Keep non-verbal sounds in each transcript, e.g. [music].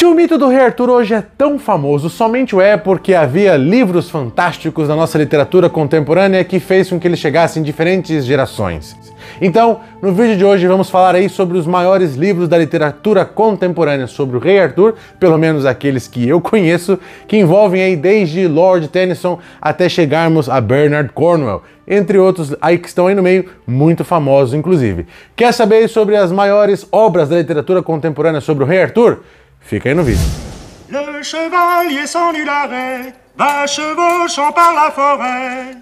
Se o mito do rei Arthur hoje é tão famoso, somente o é porque havia livros fantásticos da nossa literatura contemporânea que fez com que ele chegasse em diferentes gerações. Então, no vídeo de hoje vamos falar aí sobre os maiores livros da literatura contemporânea sobre o rei Arthur, pelo menos aqueles que eu conheço, que envolvem aí desde Lord Tennyson até chegarmos a Bernard Cornwell, entre outros aí que estão aí no meio, muito famosos inclusive. Quer saber sobre as maiores obras da literatura contemporânea sobre o rei Arthur? Fica aí no vídeo. Le chevalier sans nul arrêt, par la forêt.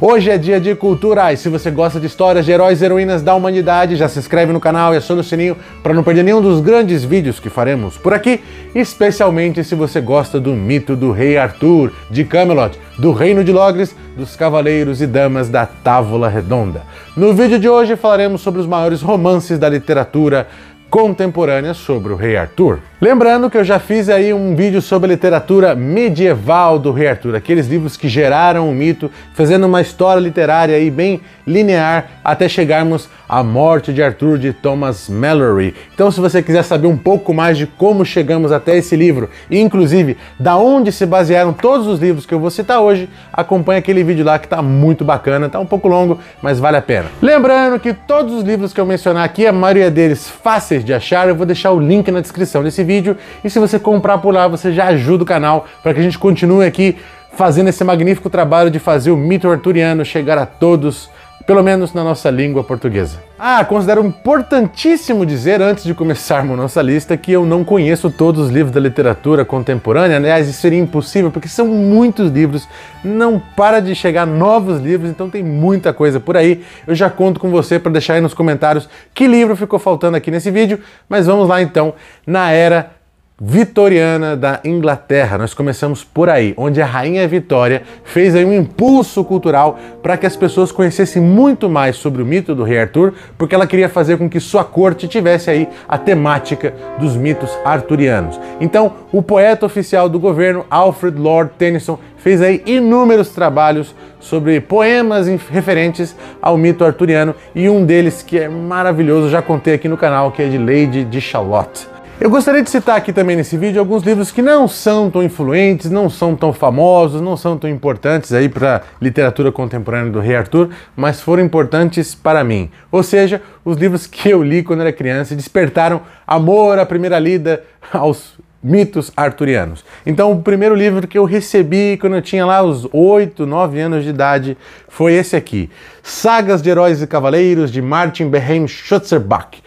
Hoje é dia de cultura e se você gosta de histórias de heróis e heroínas da humanidade, já se inscreve no canal e aciona o sininho para não perder nenhum dos grandes vídeos que faremos por aqui, especialmente se você gosta do mito do rei Arthur, de Camelot, do reino de Logres, dos cavaleiros e damas da Távola Redonda. No vídeo de hoje falaremos sobre os maiores romances da literatura contemporânea sobre o Rei Arthur. Lembrando que eu já fiz aí um vídeo sobre a literatura medieval do Rei Arthur, aqueles livros que geraram o mito, fazendo uma história literária aí bem linear até chegarmos à morte de Arthur de Thomas Mallory. Então, se você quiser saber um pouco mais de como chegamos até esse livro, e inclusive da onde se basearam todos os livros que eu vou citar hoje, acompanha aquele vídeo lá que está muito bacana, está um pouco longo, mas vale a pena. Lembrando que todos os livros que eu mencionar aqui, a maioria deles fáceis de achar, eu vou deixar o link na descrição desse vídeo. E se você comprar por lá, você já ajuda o canal para que a gente continue aqui fazendo esse magnífico trabalho de fazer o mito arturiano chegar a todos pelo menos na nossa língua portuguesa. Ah, considero importantíssimo dizer, antes de começarmos nossa lista, que eu não conheço todos os livros da literatura contemporânea, aliás, isso seria impossível, porque são muitos livros, não para de chegar novos livros, então tem muita coisa por aí. Eu já conto com você para deixar aí nos comentários que livro ficou faltando aqui nesse vídeo, mas vamos lá então, na era vitoriana da Inglaterra. Nós começamos por aí, onde a rainha Vitória fez aí um impulso cultural para que as pessoas conhecessem muito mais sobre o mito do rei Arthur, porque ela queria fazer com que sua corte tivesse aí a temática dos mitos arturianos. Então, o poeta oficial do governo, Alfred Lord Tennyson, fez aí inúmeros trabalhos sobre poemas referentes ao mito arturiano e um deles que é maravilhoso, já contei aqui no canal, que é de Lady de Shalott. Eu gostaria de citar aqui também nesse vídeo alguns livros que não são tão influentes, não são tão famosos, não são tão importantes aí para literatura contemporânea do Rei Arthur, mas foram importantes para mim. Ou seja, os livros que eu li quando era criança e despertaram amor à primeira lida aos mitos arturianos. Então, o primeiro livro que eu recebi quando eu tinha lá os 8, 9 anos de idade foi esse aqui: Sagas de Heróis e Cavaleiros de Martin Behem Schutzerbach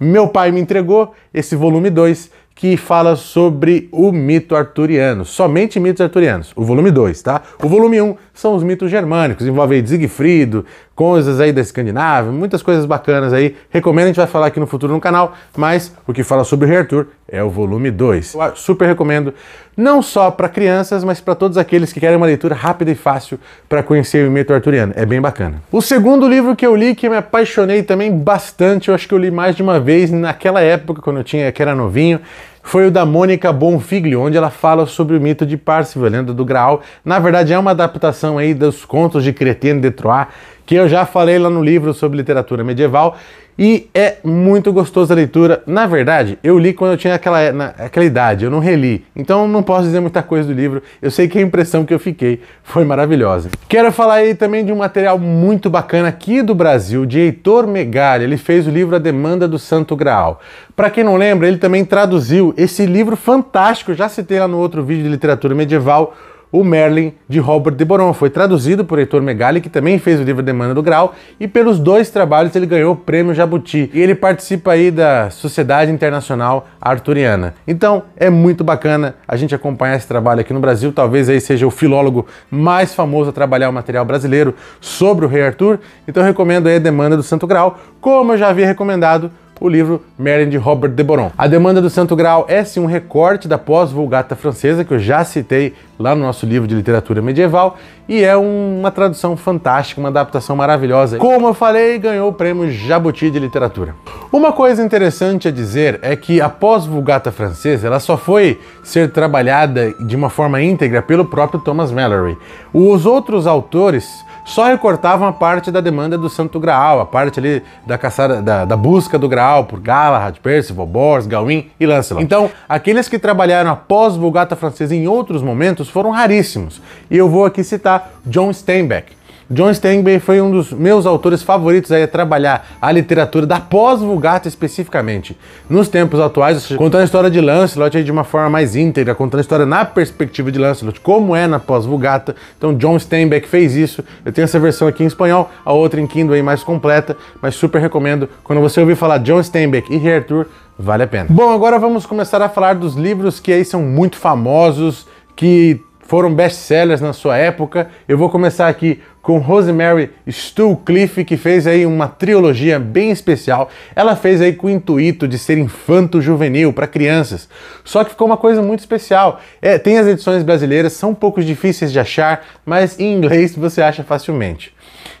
meu pai me entregou esse volume 2 que fala sobre o mito arturiano, somente mitos arturianos, o volume 2, tá? O volume 1 um são os mitos germânicos, envolve Siegfried, coisas aí da Escandinávia, muitas coisas bacanas aí. Recomendo, a gente vai falar aqui no futuro no canal, mas o que fala sobre o Rei Arthur é o volume 2. super recomendo, não só para crianças, mas para todos aqueles que querem uma leitura rápida e fácil para conhecer o mito arturiano. É bem bacana. O segundo livro que eu li, que eu me apaixonei também bastante, eu acho que eu li mais de uma vez naquela época, quando eu tinha, que era novinho, foi o da Mônica Bonfiglio, onde ela fala sobre o mito de Parsifal, lenda do Graal. Na verdade, é uma adaptação aí dos contos de Cretien de Troyes, que eu já falei lá no livro sobre literatura medieval, e é muito gostoso a leitura. Na verdade, eu li quando eu tinha aquela, na, aquela idade, eu não reli. Então não posso dizer muita coisa do livro. Eu sei que a impressão que eu fiquei foi maravilhosa. Quero falar aí também de um material muito bacana aqui do Brasil, de Heitor Megali. Ele fez o livro A Demanda do Santo Graal. Para quem não lembra, ele também traduziu esse livro fantástico, já citei lá no outro vídeo de literatura medieval o Merlin de Robert de Boron. Foi traduzido por Heitor Megali, que também fez o livro Demanda do Grau, e pelos dois trabalhos ele ganhou o Prêmio Jabuti. E ele participa aí da Sociedade Internacional Arturiana. Então é muito bacana a gente acompanhar esse trabalho aqui no Brasil. Talvez aí seja o filólogo mais famoso a trabalhar o material brasileiro sobre o Rei Arthur. Então eu recomendo aí a Demanda do Santo Grau, como eu já havia recomendado o livro Merlin de Robert de Boron. A demanda do Santo Graal é sim um recorte da pós-vulgata francesa, que eu já citei lá no nosso livro de literatura medieval, e é uma tradução fantástica, uma adaptação maravilhosa. Como eu falei, ganhou o prêmio Jabuti de literatura. Uma coisa interessante a dizer é que a pós-vulgata francesa ela só foi ser trabalhada de uma forma íntegra pelo próprio Thomas Mallory. Os outros autores só recortavam a parte da demanda do Santo Graal, a parte ali da caçada, da, da busca do Graal por Galahad, Percival, Bors, Gawain e Lancelot. Então, aqueles que trabalharam após Vulgata Francesa em outros momentos foram raríssimos. E eu vou aqui citar John Steinbeck, John Steinbeck foi um dos meus autores favoritos a trabalhar a literatura da pós-Vulgata especificamente. Nos tempos atuais, contando a história de Lancelot de uma forma mais íntegra, contando a história na perspectiva de Lancelot, como é na pós-Vulgata. Então John Steinbeck fez isso. Eu tenho essa versão aqui em espanhol, a outra em Kindle aí mais completa, mas super recomendo. Quando você ouvir falar John Steinbeck e Rei Arthur, vale a pena. Bom, agora vamos começar a falar dos livros que aí são muito famosos, que foram best-sellers na sua época. Eu vou começar aqui com Rosemary Stewcliffe, que fez aí uma trilogia bem especial. Ela fez aí com o intuito de ser infanto juvenil para crianças. Só que ficou uma coisa muito especial. É, tem as edições brasileiras, são um pouco difíceis de achar, mas em inglês você acha facilmente.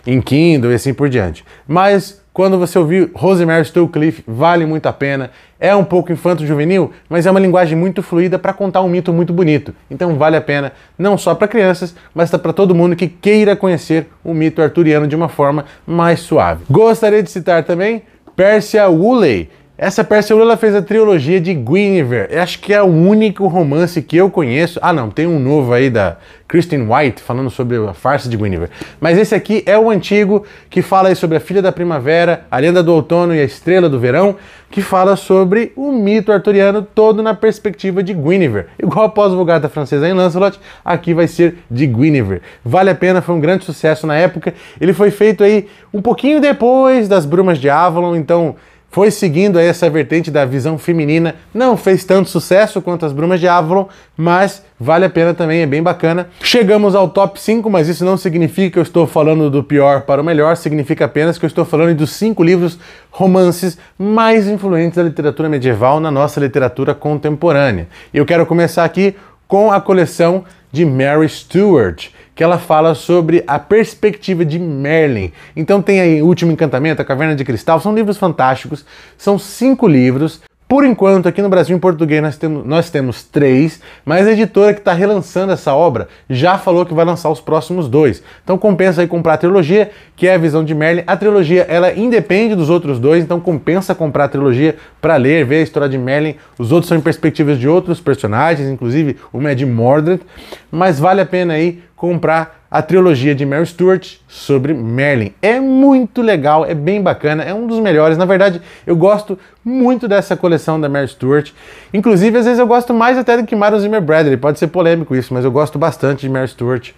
Em Kindle e assim por diante. Mas quando você ouvir Rosemary Cliff vale muito a pena. É um pouco infanto-juvenil, mas é uma linguagem muito fluida para contar um mito muito bonito. Então vale a pena, não só para crianças, mas para todo mundo que queira conhecer o mito arturiano de uma forma mais suave. Gostaria de citar também Persia Woolley, essa peça, ela fez a trilogia de Guinevere. Eu acho que é o único romance que eu conheço. Ah, não, tem um novo aí da Kristen White falando sobre a farsa de Guinevere. Mas esse aqui é o antigo que fala sobre a filha da primavera, a lenda do outono e a estrela do verão, que fala sobre o mito arturiano todo na perspectiva de Guinevere. Igual a pós-vulgata francesa em Lancelot, aqui vai ser de Guinevere. Vale a pena, foi um grande sucesso na época. Ele foi feito aí um pouquinho depois das Brumas de Avalon, então foi seguindo essa vertente da visão feminina, não fez tanto sucesso quanto as Brumas de Avalon, mas vale a pena também, é bem bacana. Chegamos ao top 5, mas isso não significa que eu estou falando do pior para o melhor, significa apenas que eu estou falando dos cinco livros romances mais influentes da literatura medieval na nossa literatura contemporânea. Eu quero começar aqui com a coleção de Mary Stuart que ela fala sobre a perspectiva de Merlin. Então tem aí Último Encantamento, A Caverna de Cristal, são livros fantásticos, são cinco livros por enquanto, aqui no Brasil em português nós temos, nós temos três, mas a editora que está relançando essa obra já falou que vai lançar os próximos dois. Então compensa aí comprar a trilogia, que é a visão de Merlin. A trilogia ela independe dos outros dois, então compensa comprar a trilogia para ler, ver a história de Merlin. Os outros são em perspectivas de outros personagens, inclusive o Mad de Mordred, mas vale a pena aí comprar a trilogia de Mary Stuart sobre Merlin. É muito legal, é bem bacana, é um dos melhores. Na verdade, eu gosto muito dessa coleção da Mary Stuart. Inclusive, às vezes eu gosto mais até do que Mario Zimmer Bradley. Pode ser polêmico isso, mas eu gosto bastante de Mary Stuart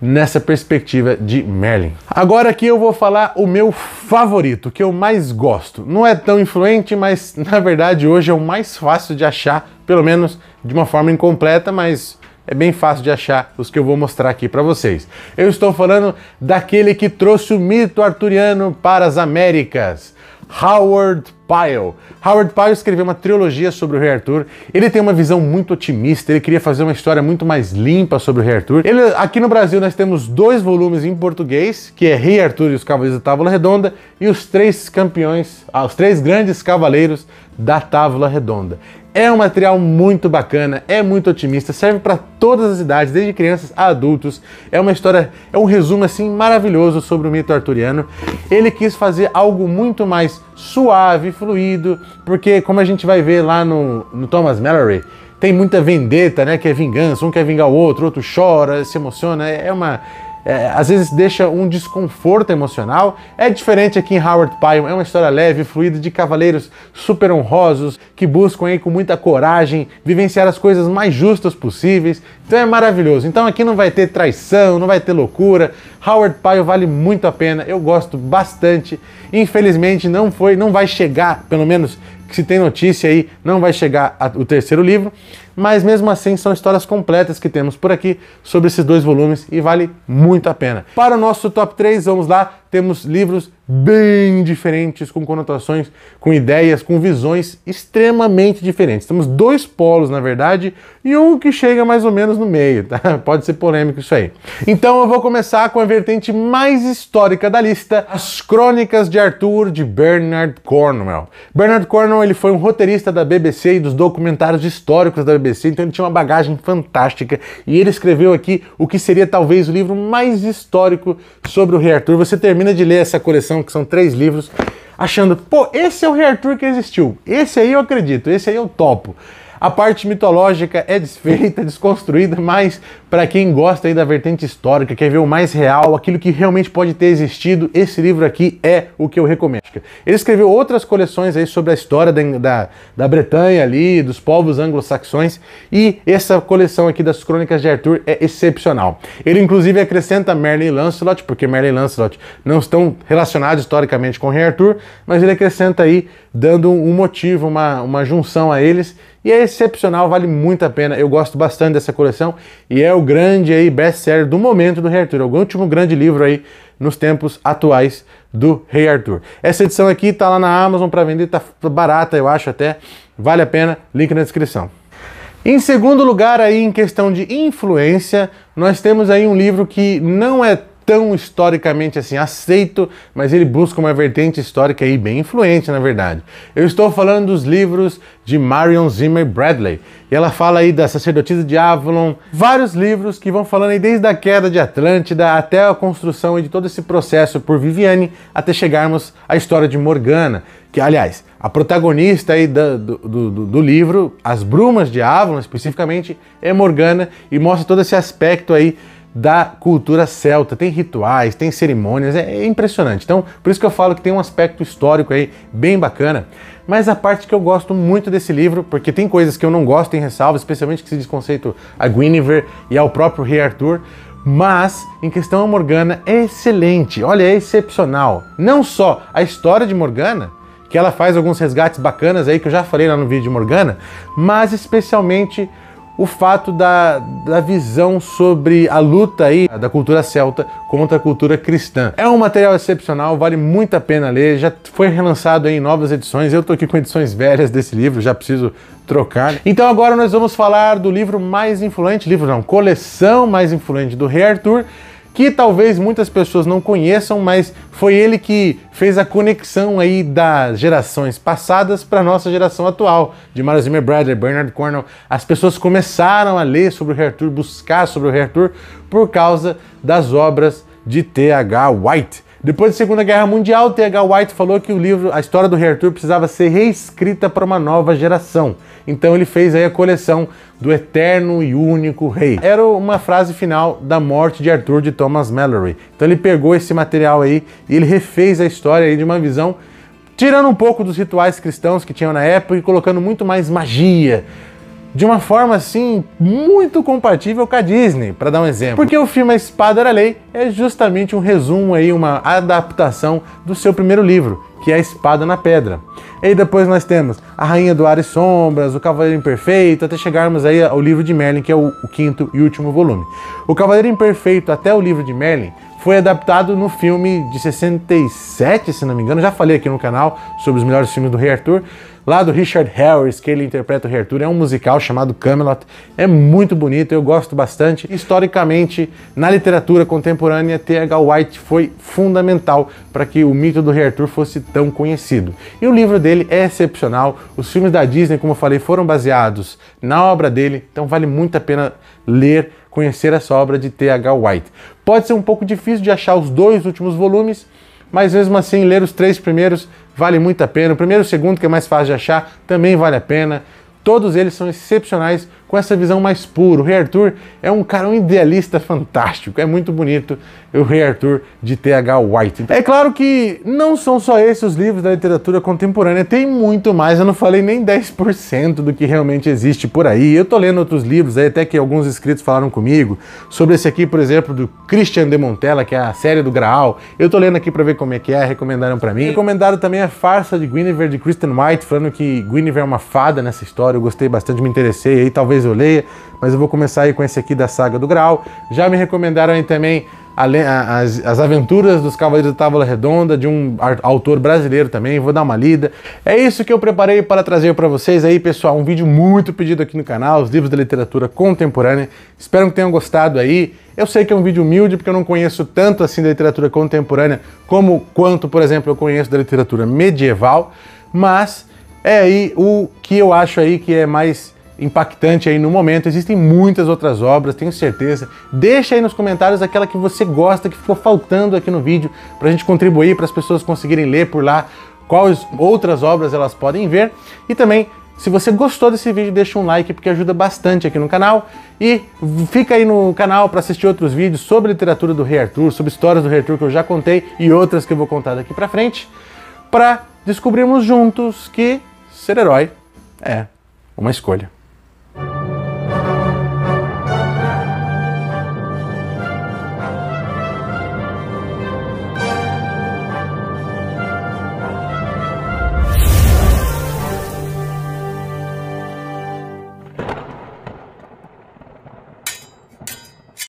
nessa perspectiva de Merlin. Agora aqui eu vou falar o meu favorito, que eu mais gosto. Não é tão influente, mas [laughs] na verdade hoje é o mais fácil de achar, pelo menos de uma forma incompleta, mas é bem fácil de achar os que eu vou mostrar aqui para vocês. Eu estou falando daquele que trouxe o mito arturiano para as Américas. Howard Pyle. Howard Pyle escreveu uma trilogia sobre o Rei Arthur. Ele tem uma visão muito otimista, ele queria fazer uma história muito mais limpa sobre o Rei Arthur. Ele, aqui no Brasil nós temos dois volumes em português, que é Rei Arthur e os Cavaleiros da Távola Redonda e os três campeões, ah, os três grandes cavaleiros da Távola Redonda. É um material muito bacana, é muito otimista, serve para todas as idades, desde crianças a adultos. É uma história, é um resumo assim maravilhoso sobre o mito arturiano. Ele quis fazer algo muito mais suave, fluido, porque como a gente vai ver lá no, no Thomas Mallory, tem muita vendetta, né? Que é vingança, um quer vingar o outro, o outro chora, se emociona. É uma é, às vezes deixa um desconforto emocional. É diferente aqui em Howard Pyle, é uma história leve, fluida, de cavaleiros super honrosos que buscam aí com muita coragem vivenciar as coisas mais justas possíveis. Então é maravilhoso. Então aqui não vai ter traição, não vai ter loucura. Howard Pyle vale muito a pena, eu gosto bastante. Infelizmente não foi, não vai chegar, pelo menos que se tem notícia aí, não vai chegar a, o terceiro livro mas mesmo assim são histórias completas que temos por aqui sobre esses dois volumes e vale muito a pena. Para o nosso top 3, vamos lá, temos livros bem diferentes, com conotações, com ideias, com visões extremamente diferentes. Temos dois polos, na verdade, e um que chega mais ou menos no meio, tá? [laughs] Pode ser polêmico isso aí. Então eu vou começar com a vertente mais histórica da lista, As Crônicas de Arthur, de Bernard Cornwell. Bernard Cornwell, ele foi um roteirista da BBC e dos documentários históricos da BBC ABC, então ele tinha uma bagagem fantástica e ele escreveu aqui o que seria talvez o livro mais histórico sobre o Rei Arthur. Você termina de ler essa coleção, que são três livros, achando, pô, esse é o Rei Arthur que existiu, esse aí eu acredito, esse aí eu topo. A parte mitológica é desfeita, [laughs] desconstruída, mas para quem gosta aí da vertente histórica, quer ver o mais real, aquilo que realmente pode ter existido, esse livro aqui é o que eu recomendo. Ele escreveu outras coleções aí sobre a história da, da, da Bretanha ali, dos povos anglo-saxões, e essa coleção aqui das Crônicas de Arthur é excepcional. Ele inclusive acrescenta Merlin e Lancelot, porque Merlin e Lancelot não estão relacionados historicamente com Rei Arthur, mas ele acrescenta aí, dando um motivo, uma, uma junção a eles, e é excepcional, vale muito a pena. Eu gosto bastante dessa coleção e é o grande aí best-seller do momento do Rei Arthur, é o último grande livro aí nos tempos atuais do Rei Arthur. Essa edição aqui está lá na Amazon para vender, tá barata, eu acho até. Vale a pena, link na descrição. Em segundo lugar aí em questão de influência, nós temos aí um livro que não é tão historicamente assim aceito, mas ele busca uma vertente histórica aí bem influente, na verdade. Eu estou falando dos livros de Marion Zimmer Bradley. E ela fala aí da sacerdotisa de Avalon, vários livros que vão falando aí desde a queda de Atlântida até a construção de todo esse processo por Viviane até chegarmos à história de Morgana, que aliás, a protagonista aí do, do, do, do, livro, As Brumas de Avalon especificamente, é Morgana e mostra todo esse aspecto aí da cultura celta. Tem rituais, tem cerimônias, é, é impressionante. Então, por isso que eu falo que tem um aspecto histórico aí bem bacana. Mas a parte que eu gosto muito desse livro, porque tem coisas que eu não gosto em ressalva, especialmente que se diz conceito a Guinevere e ao próprio Rei Arthur, mas em questão a Morgana é excelente, olha, é excepcional. Não só a história de Morgana, que ela faz alguns resgates bacanas aí que eu já falei lá no vídeo de Morgana, mas especialmente o fato da, da visão sobre a luta aí da cultura celta contra a cultura cristã. É um material excepcional, vale muito a pena ler, já foi relançado em novas edições, eu estou aqui com edições velhas desse livro, já preciso trocar. Né? Então agora nós vamos falar do livro mais influente, livro não, coleção mais influente do Rei Arthur, que talvez muitas pessoas não conheçam, mas foi ele que fez a conexão aí das gerações passadas para a nossa geração atual, de Mario Zimmer Bradley, Bernard Cornell. As pessoas começaram a ler sobre o Arthur, buscar sobre o Arthur por causa das obras de T.H. White. Depois da Segunda Guerra Mundial, T.H. White falou que o livro A História do Rei Arthur precisava ser reescrita para uma nova geração. Então ele fez aí a coleção do Eterno e Único Rei. Era uma frase final da morte de Arthur de Thomas Mallory. Então ele pegou esse material aí e ele refez a história aí de uma visão tirando um pouco dos rituais cristãos que tinham na época e colocando muito mais magia, de uma forma assim muito compatível com a Disney, para dar um exemplo. Porque o filme A Espada Era Lei é justamente um resumo aí, uma adaptação do seu primeiro livro, que é A Espada na Pedra. E aí depois nós temos A Rainha do Ar e Sombras, O Cavaleiro Imperfeito, até chegarmos aí ao livro de Merlin, que é o, o quinto e último volume. O Cavaleiro Imperfeito até o livro de Merlin foi adaptado no filme de 67, se não me engano, já falei aqui no canal sobre os melhores filmes do Rei Arthur, lá do Richard Harris, que ele interpreta o Rei Arthur. É um musical chamado Camelot. É muito bonito, eu gosto bastante. Historicamente, na literatura contemporânea, T.H. White foi fundamental para que o mito do Rei Arthur fosse tão conhecido. E o livro dele é excepcional. Os filmes da Disney, como eu falei, foram baseados na obra dele, então vale muito a pena ler, conhecer essa obra de T.H. White. Pode ser um pouco difícil de achar os dois últimos volumes, mas mesmo assim, ler os três primeiros vale muito a pena. O primeiro e o segundo, que é mais fácil de achar, também vale a pena. Todos eles são excepcionais com essa visão mais pura. O Rei Arthur é um cara um idealista fantástico, é muito bonito o Rei Arthur de T.H. White. É claro que não são só esses os livros da literatura contemporânea, tem muito mais, eu não falei nem 10% do que realmente existe por aí. Eu tô lendo outros livros, aí até que alguns inscritos falaram comigo, sobre esse aqui, por exemplo, do Christian de Montella, que é a série do Graal. Eu tô lendo aqui para ver como é que é, recomendaram para mim. Recomendaram também a farsa de Guinevere de Kristen White, falando que Guinevere é uma fada nessa história, eu gostei bastante, me interessei aí, talvez talvez eu leia, mas eu vou começar aí com esse aqui da Saga do Graal. Já me recomendaram aí também as, as, Aventuras dos Cavaleiros da Távola Redonda, de um autor brasileiro também, vou dar uma lida. É isso que eu preparei para trazer para vocês aí, pessoal, um vídeo muito pedido aqui no canal, os livros da literatura contemporânea. Espero que tenham gostado aí. Eu sei que é um vídeo humilde, porque eu não conheço tanto assim da literatura contemporânea como quanto, por exemplo, eu conheço da literatura medieval, mas é aí o que eu acho aí que é mais impactante aí no momento. Existem muitas outras obras, tenho certeza. Deixa aí nos comentários aquela que você gosta, que ficou faltando aqui no vídeo, para a gente contribuir para as pessoas conseguirem ler por lá quais outras obras elas podem ver. E também, se você gostou desse vídeo, deixa um like, porque ajuda bastante aqui no canal. E fica aí no canal para assistir outros vídeos sobre literatura do Rei Arthur, sobre histórias do Rei Arthur que eu já contei e outras que eu vou contar daqui para frente, para descobrirmos juntos que ser herói é uma escolha.